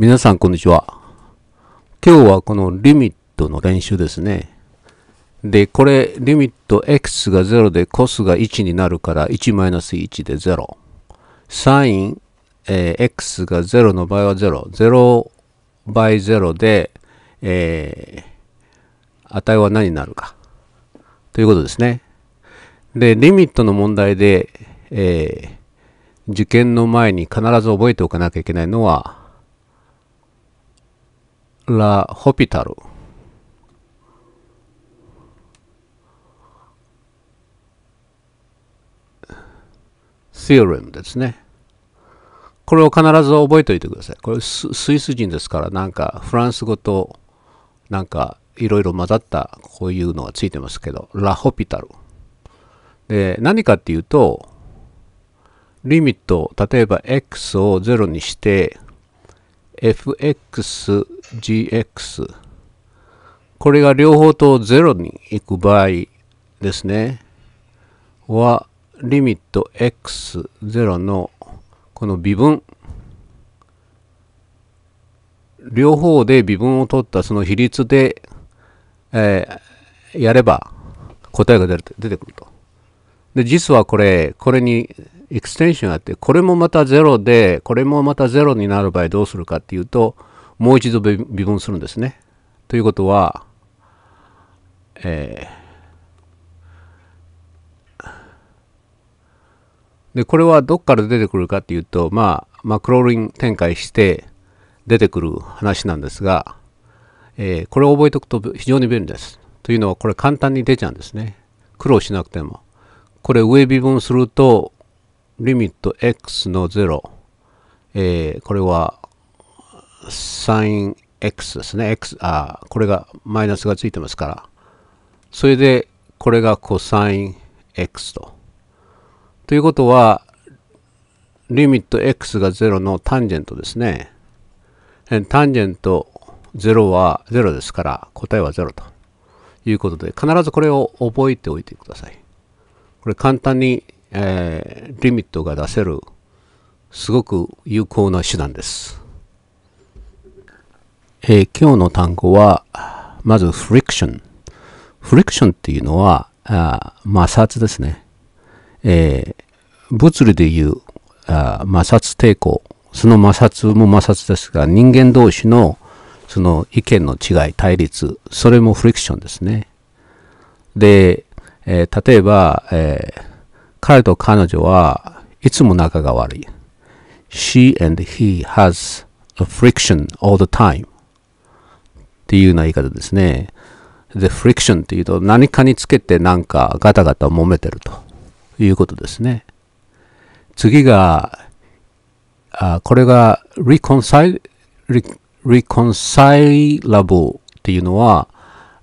皆さんこんにちは。今日はこのリミットの練習ですね。で、これリミット x が0で cos が1になるから1-1で0。sin、えー、x が0の場合は0。0倍0で、えー、値は何になるか。ということですね。で、リミットの問題で、えー、受験の前に必ず覚えておかなきゃいけないのは、ラ・ホピタル。theorem ですね。これを必ず覚えておいてください。これスイス人ですから、なんかフランス語となんかいろいろ混ざったこういうのがついてますけど、ラ・ホピタル。で、何かっていうと、リミット、例えば x を0にして、fxgx これが両方と0に行く場合ですねはリミット x0 のこの微分両方で微分を取ったその比率で、えー、やれば答えが出る出てくると。で実はこれこれにエクステンションがあってこれもまたゼロでこれもまたゼロになる場合どうするかっていうともう一度微分するんですね。ということは、えー、でこれはどっから出てくるかっていうとまあマクローリン展開して出てくる話なんですが、えー、これを覚えておくと非常に便利です。というのはこれ簡単に出ちゃうんですね。苦労しなくても。これ上微分すると、リミット x の0、えー、これは、サイン x ですね。x、あ、これが、マイナスがついてますから。それで、これがコサイン x と。ということは、リミット x が0のタンジェントですね。タンジェント0は0ですから、答えは0ということで、必ずこれを覚えておいてください。これ簡単に、えー、リミットが出せる、すごく有効な手段です。えー、今日の単語は、まずフリクション。フリクションっていうのは、あ摩擦ですね。えー、物理でいうあ摩擦抵抗。その摩擦も摩擦ですが、人間同士のその意見の違い、対立、それもフリクションですね。で、えー、例えば、えー、彼と彼女はいつも仲が悪い。She and he has a friction all the time っていうような言い方ですね。The friction っていうと何かにつけてなんかガタガタ揉めてるということですね。次が、あこれが r e c o n c i l reconcilable っていうのは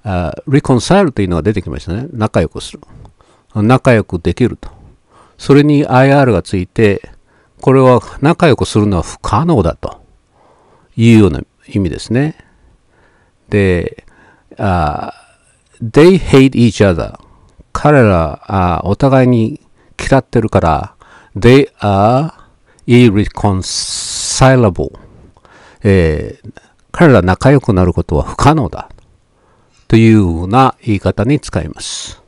あリコンサイルというのが出てきましたね。仲良くする。仲良くできると。それに IR がついて、これは仲良くするのは不可能だというような意味ですね。で、あ they hate each other 彼らはお互いに嫌ってるから they are irreconcilable、えー、彼ら仲良くなることは不可能だというような言い方に使います。